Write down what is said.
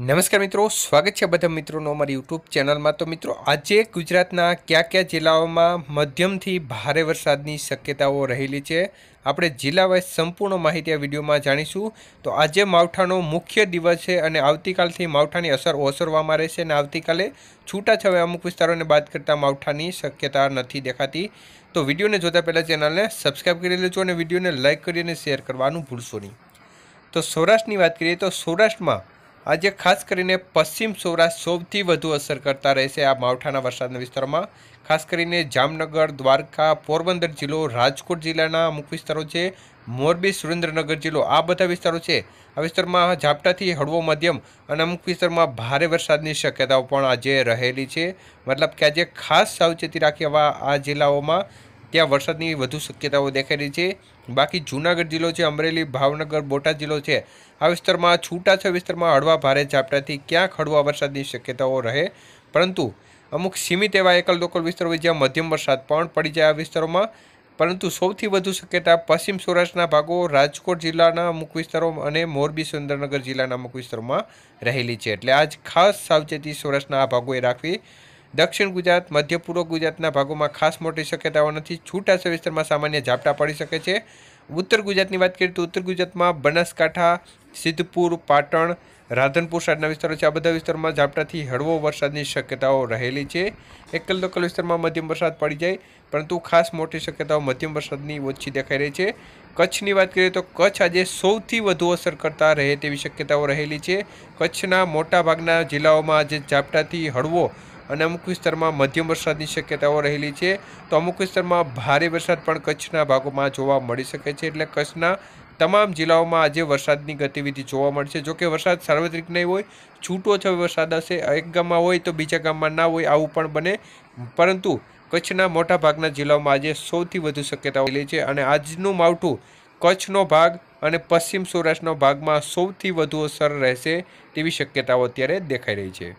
નમસ્કાર મિત્રો સ્વાગત છે બધા મિત્રોનો અમારી યુટ્યુબ ચેનલમાં તો મિત્રો આજે ગુજરાતના કયા કયા જિલ્લાઓમાં મધ્યમથી ભારે વરસાદની શક્યતાઓ રહેલી છે આપણે જિલ્લાવાઇઝ સંપૂર્ણ માહિતી આ વિડીયોમાં જાણીશું તો આજે માવઠાનો મુખ્ય દિવસ છે અને આવતીકાલથી માવઠાની અસર ઓસરવામાં રહેશે અને આવતીકાલે છૂટાછવાયા અમુક વિસ્તારોને બાદ કરતાં માવઠાની શક્યતા નથી દેખાતી તો વિડીયોને જોતાં પહેલાં ચેનલને સબસ્ક્રાઈબ કરી લેજો અને વિડીયોને લાઇક કરીને શેર કરવાનું ભૂલશો નહીં તો સૌરાષ્ટ્રની વાત કરીએ તો સૌરાષ્ટ્રમાં આજે ખાસ કરીને પશ્ચિમ સૌરાષ્ટ્ર સૌથી વધુ અસર કરતા રહેશે આ માવઠાના વરસાદના વિસ્તારોમાં ખાસ કરીને જામનગર દ્વારકા પોરબંદર જિલ્લો રાજકોટ જિલ્લાના અમુક વિસ્તારો છે મોરબી સુરેન્દ્રનગર જિલ્લો આ બધા વિસ્તારો છે આ વિસ્તારમાં ઝાપટાથી હળવો મધ્યમ અને અમુક વિસ્તારમાં ભારે વરસાદની શક્યતાઓ પણ આજે રહેલી છે મતલબ કે આજે ખાસ સાવચેતી રાખી આ જિલ્લાઓમાં ત્યાં વરસાદની વધુ શક્યતાઓ દેખાઈ રહી છે બાકી જુનાગઢ જિલ્લો છે અમરેલી ભાવનગર બોટાદ જિલ્લો છે આ વિસ્તારમાં છૂટાછા વિસ્તારમાં હળવા ભારે ઝાપટાથી ક્યાંક હળવા વરસાદની શક્યતાઓ રહે પરંતુ અમુક સીમિત એવા એકલ દોકલ વિસ્તારો હોય જ્યાં મધ્યમ વરસાદ પણ પડી જાય આ વિસ્તારોમાં પરંતુ સૌથી વધુ શક્યતા પશ્ચિમ સૌરાષ્ટ્રના ભાગો રાજકોટ જિલ્લાના અમુક વિસ્તારો અને મોરબી સુરેન્દ્રનગર જિલ્લાના અમુક વિસ્તારોમાં રહેલી છે એટલે આજ ખાસ સાવચેતી સૌરાષ્ટ્રના આ ભાગોએ રાખવી દક્ષિણ ગુજરાત મધ્ય પૂર્વ ગુજરાતના ભાગોમાં ખાસ મોટી શક્યતાઓ નથી છૂટાછા વિસ્તારમાં સામાન્ય ઝાપટા પડી શકે છે ઉત્તર ગુજરાતની વાત કરીએ તો ઉત્તર ગુજરાતમાં બનાસકાંઠા સિદ્ધપુર પાટણ રાધનપુર સાઈડના વિસ્તારો છે આ બધા વિસ્તારોમાં ઝાપટાથી હળવો વરસાદની શક્યતાઓ રહેલી છે એકલ લોકલ વિસ્તારમાં મધ્યમ વરસાદ પડી જાય પરંતુ ખાસ મોટી શક્યતાઓ મધ્યમ વરસાદની ઓછી દેખાઈ રહી છે કચ્છની વાત કરીએ તો કચ્છ આજે સૌથી વધુ અસર કરતા રહે તેવી શક્યતાઓ રહેલી છે કચ્છના મોટાભાગના જિલ્લાઓમાં આજે ઝાપટાથી હળવો અને અમુક વિસ્તારમાં મધ્યમ વરસાદની શક્યતાઓ રહેલી છે તો અમુક વિસ્તારમાં ભારે વરસાદ પણ કચ્છના ભાગોમાં જોવા મળી શકે છે એટલે કચ્છના તમામ જિલ્લાઓમાં આજે વરસાદની ગતિવિધિ જોવા મળશે જોકે વરસાદ સાર્વત્રિક નહીં હોય છૂટો છવાય વરસાદ હશે એક ગામમાં હોય તો બીજા ગામમાં ના હોય આવું પણ બને પરંતુ કચ્છના મોટાભાગના જિલ્લાઓમાં આજે સૌથી વધુ શક્યતા રહેલી છે અને આજનું માવઠું કચ્છનો ભાગ અને પશ્ચિમ સૌરાષ્ટ્રનો ભાગમાં સૌથી વધુ અસર રહેશે તેવી શક્યતાઓ અત્યારે દેખાઈ રહી છે